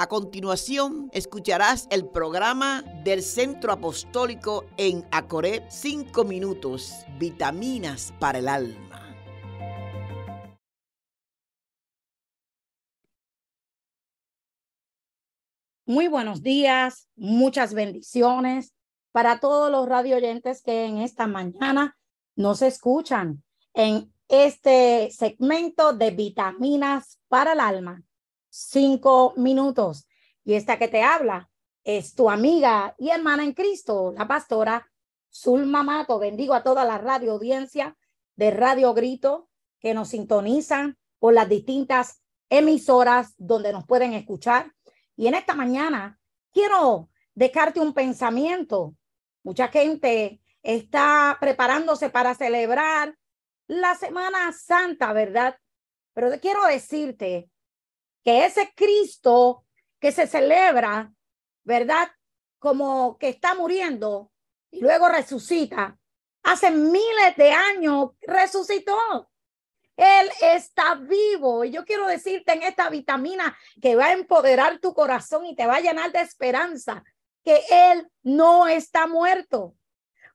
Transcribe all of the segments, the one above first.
A continuación, escucharás el programa del Centro Apostólico en Acoré, Cinco minutos, vitaminas para el alma. Muy buenos días, muchas bendiciones para todos los radioyentes que en esta mañana nos escuchan en este segmento de vitaminas para el alma cinco minutos. Y esta que te habla es tu amiga y hermana en Cristo, la pastora Zulma Mato. Bendigo a toda la radio audiencia de Radio Grito que nos sintonizan por las distintas emisoras donde nos pueden escuchar. Y en esta mañana quiero dejarte un pensamiento. Mucha gente está preparándose para celebrar la Semana Santa, ¿verdad? Pero quiero decirte que ese Cristo que se celebra, ¿verdad? Como que está muriendo y luego resucita. Hace miles de años resucitó. Él está vivo. Y yo quiero decirte en esta vitamina que va a empoderar tu corazón y te va a llenar de esperanza, que Él no está muerto.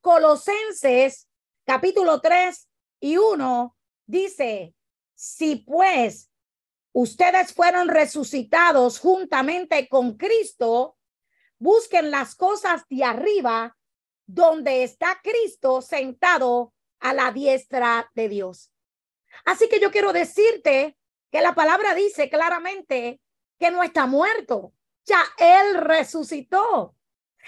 Colosenses capítulo 3 y 1 dice, si pues ustedes fueron resucitados juntamente con Cristo, busquen las cosas de arriba, donde está Cristo sentado a la diestra de Dios. Así que yo quiero decirte que la palabra dice claramente que no está muerto, ya Él resucitó.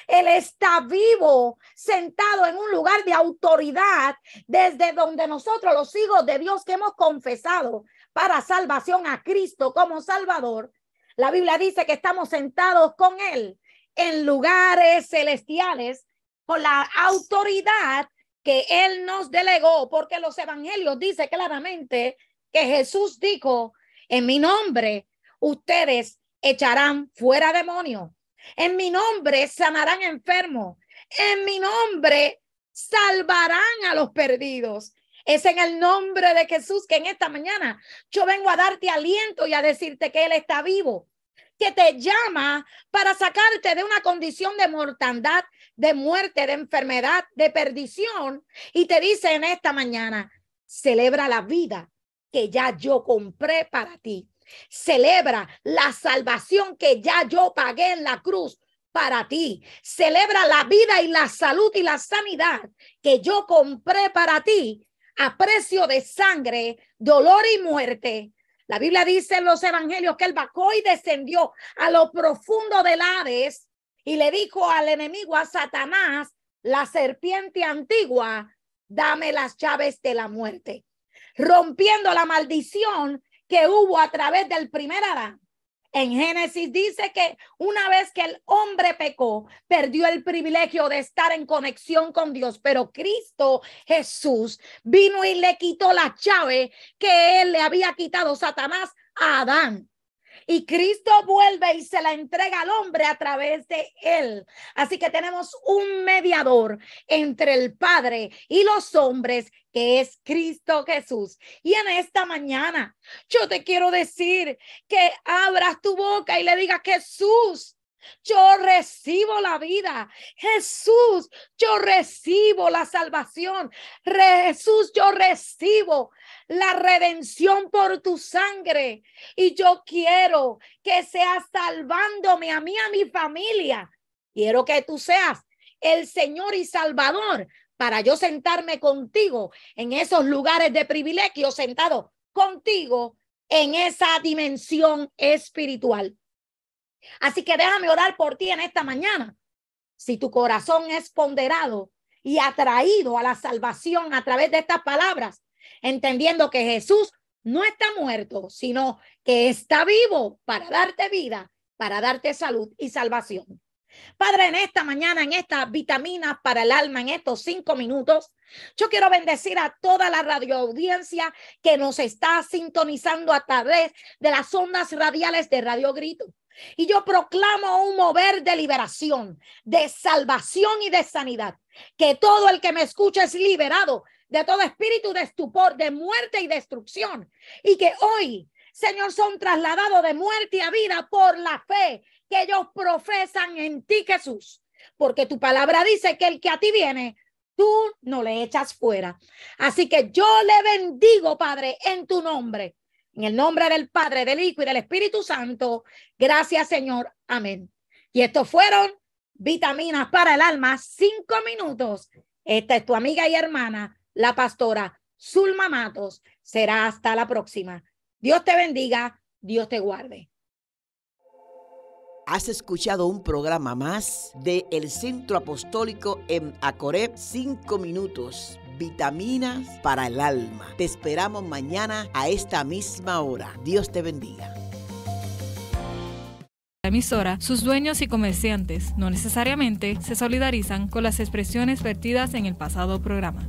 Él está vivo, sentado en un lugar de autoridad, desde donde nosotros, los hijos de Dios que hemos confesado para salvación a Cristo como Salvador, la Biblia dice que estamos sentados con Él en lugares celestiales con la autoridad que Él nos delegó, porque los evangelios dicen claramente que Jesús dijo, en mi nombre ustedes echarán fuera demonios, en mi nombre sanarán enfermos, en mi nombre salvarán a los perdidos, es en el nombre de Jesús que en esta mañana yo vengo a darte aliento y a decirte que Él está vivo, que te llama para sacarte de una condición de mortandad, de muerte, de enfermedad, de perdición. Y te dice en esta mañana, celebra la vida que ya yo compré para ti. Celebra la salvación que ya yo pagué en la cruz para ti. Celebra la vida y la salud y la sanidad que yo compré para ti a precio de sangre, dolor y muerte. La Biblia dice en los evangelios que el y descendió a lo profundo del Hades y le dijo al enemigo, a Satanás, la serpiente antigua, dame las llaves de la muerte, rompiendo la maldición que hubo a través del primer Adán. En Génesis dice que una vez que el hombre pecó, perdió el privilegio de estar en conexión con Dios, pero Cristo Jesús vino y le quitó la llave que él le había quitado Satanás a Adán y Cristo vuelve y se la entrega al hombre a través de él. Así que tenemos un mediador entre el Padre y los hombres que es Cristo Jesús. Y en esta mañana yo te quiero decir que abras tu boca y le digas, Jesús, yo recibo la vida. Jesús, yo recibo la salvación. Jesús, yo recibo la redención por tu sangre. Y yo quiero que seas salvándome a mí, a mi familia. Quiero que tú seas el Señor y Salvador para yo sentarme contigo en esos lugares de privilegio, sentado contigo en esa dimensión espiritual. Así que déjame orar por ti en esta mañana. Si tu corazón es ponderado y atraído a la salvación a través de estas palabras, entendiendo que Jesús no está muerto, sino que está vivo para darte vida, para darte salud y salvación. Padre, en esta mañana, en estas vitaminas para el alma, en estos cinco minutos, yo quiero bendecir a toda la radioaudiencia que nos está sintonizando a través de las ondas radiales de Radio Grito. Y yo proclamo un mover de liberación, de salvación y de sanidad. Que todo el que me escucha es liberado de todo espíritu de estupor, de muerte y destrucción. Y que hoy, Señor, son trasladados de muerte a vida por la fe que ellos profesan en ti, Jesús. Porque tu palabra dice que el que a ti viene, tú no le echas fuera. Así que yo le bendigo, Padre, en tu nombre en el nombre del Padre, del Hijo y del Espíritu Santo. Gracias, Señor. Amén. Y estos fueron vitaminas para el alma, cinco minutos. Esta es tu amiga y hermana, la pastora Zulma Matos. Será hasta la próxima. Dios te bendiga, Dios te guarde. Has escuchado un programa más de El Centro Apostólico en Acoré, cinco minutos vitaminas para el alma. Te esperamos mañana a esta misma hora. Dios te bendiga. La emisora, sus dueños y comerciantes no necesariamente se solidarizan con las expresiones vertidas en el pasado programa.